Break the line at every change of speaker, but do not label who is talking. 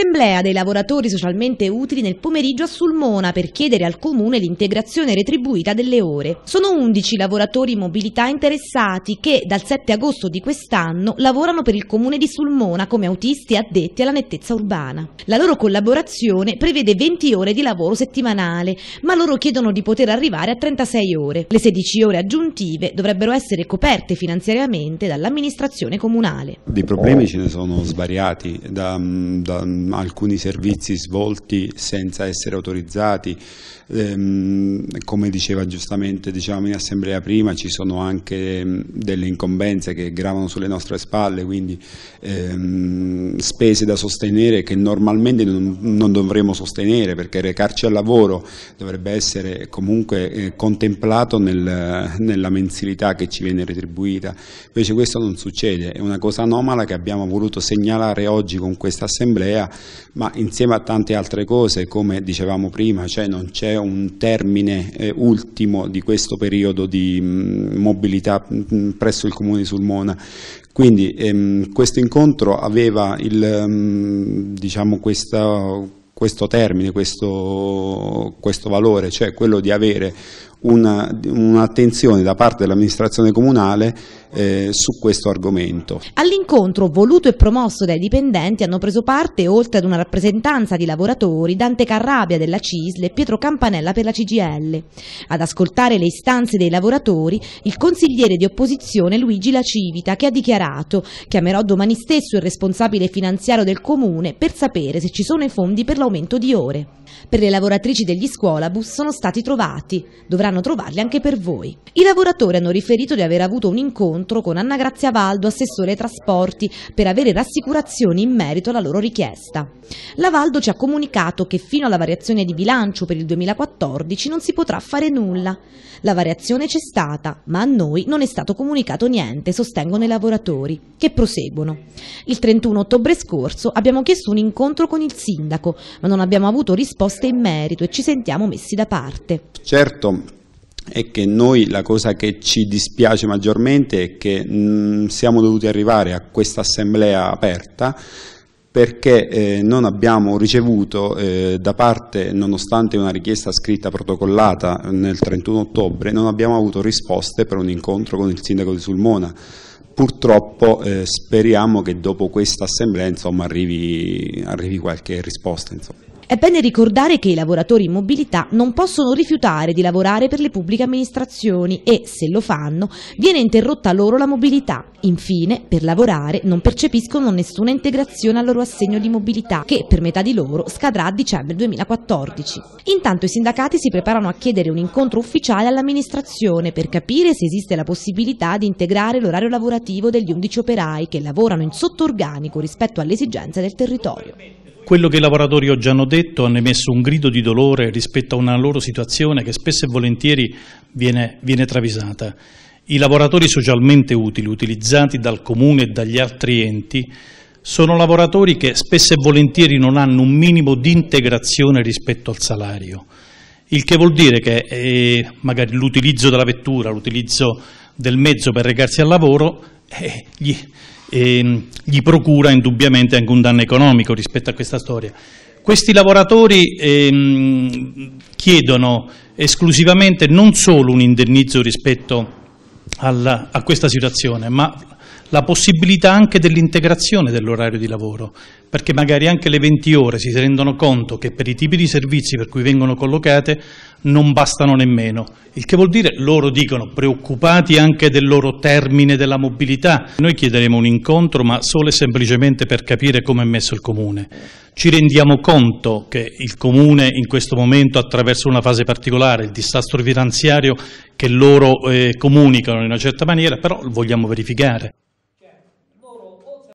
Assemblea dei lavoratori socialmente utili nel pomeriggio a Sulmona per chiedere al Comune l'integrazione retribuita delle ore. Sono 11 lavoratori in mobilità interessati che dal 7 agosto di quest'anno lavorano per il Comune di Sulmona come autisti addetti alla nettezza urbana. La loro collaborazione prevede 20 ore di lavoro settimanale, ma loro chiedono di poter arrivare a 36 ore. Le 16 ore aggiuntive dovrebbero essere coperte finanziariamente dall'amministrazione comunale.
Dei problemi ce ne sono svariati, da, mm, da mm, Ehm, alcuni servizi svolti senza essere autorizzati, ehm, come diceva giustamente dicevamo in assemblea prima ci sono anche ehm, delle incombenze che gravano sulle nostre spalle, quindi ehm, spese da sostenere che normalmente non, non dovremmo sostenere perché recarci al lavoro dovrebbe essere comunque eh, contemplato nel, nella mensilità che ci viene retribuita, invece questo non succede, è una cosa anomala che abbiamo voluto segnalare oggi con questa assemblea ma insieme a tante altre cose, come dicevamo prima, cioè non c'è un termine eh, ultimo di questo periodo di mh, mm, mobilità mh, mm, presso il Comune di Sulmona. Quindi ehm, questo incontro aveva il, mh, mm, diciamo questa, questo termine, questo, questo valore, cioè quello di avere un'attenzione da parte dell'amministrazione comunale eh, su questo argomento.
All'incontro voluto e promosso dai dipendenti hanno preso parte, oltre ad una rappresentanza di lavoratori, Dante Carrabia della CISL e Pietro Campanella per la CGL. Ad ascoltare le istanze dei lavoratori, il consigliere di opposizione Luigi Lacivita che ha dichiarato chiamerò domani stesso il responsabile finanziario del comune per sapere se ci sono i fondi per l'aumento di ore. Per le lavoratrici degli scuolabus sono stati trovati. Dovrà potranno trovarli anche per voi. I lavoratori hanno riferito di aver avuto un incontro con Anna Grazia Valdo, assessore ai trasporti, per avere rassicurazioni in merito alla loro richiesta. La Valdo ci ha comunicato che fino alla variazione di bilancio per il 2014 non si potrà fare nulla. La variazione c'è stata, ma a noi non è stato comunicato niente, sostengono i lavoratori, che proseguono. Il 31 ottobre scorso abbiamo chiesto un incontro con il sindaco, ma non abbiamo avuto risposte in merito e ci sentiamo messi da parte.
Certo, è che noi la cosa che ci dispiace maggiormente è che mh, mm, siamo dovuti arrivare a questa assemblea aperta perché eh, non abbiamo ricevuto eh, da parte, nonostante una richiesta scritta protocollata eh, nel 31 ottobre, non abbiamo avuto risposte per un incontro con il sindaco di Sulmona. Purtroppo eh, speriamo che dopo questa assemblea insomma, arrivi, arrivi, qualche risposta. Insomma.
È bene ricordare che i lavoratori in mobilità non possono rifiutare di lavorare per le pubbliche amministrazioni e, se lo fanno, viene interrotta loro la mobilità. Infine, per lavorare non percepiscono nessuna integrazione al loro assegno di mobilità, che per metà di loro scadrà a dicembre 2014. Intanto i sindacati si preparano a chiedere un incontro ufficiale all'amministrazione per capire se esiste la possibilità di integrare l'orario lavorativo degli 11 operai che lavorano in sottorganico rispetto alle esigenze del territorio.
Quello che i lavoratori oggi hanno detto hanno emesso un grido di dolore rispetto a una loro situazione che spesso e volentieri viene, viene travisata. I lavoratori socialmente utili, utilizzati dal Comune e dagli altri enti, sono lavoratori che spesso e volentieri non hanno un minimo di integrazione rispetto al salario, il che vuol dire che eh, magari l'utilizzo della vettura, l'utilizzo del mezzo per recarsi al lavoro eh, gli, eh, gli, procura indubbiamente anche un danno economico rispetto a questa storia. Questi lavoratori eh, chiedono esclusivamente non solo un indennizzo rispetto alla, a questa situazione, ma la possibilità anche dell'integrazione dell'orario di lavoro, perché magari anche le 20 ore si rendono conto che per i tipi di servizi per cui vengono collocate non bastano nemmeno, il che vuol dire loro dicono preoccupati anche del loro termine della mobilità. Noi chiederemo un incontro ma solo e semplicemente per capire come è messo il Comune. Ci rendiamo conto che il Comune in questo momento attraverso una fase particolare, il disastro finanziario che loro eh, comunicano in una certa maniera, però vogliamo verificare.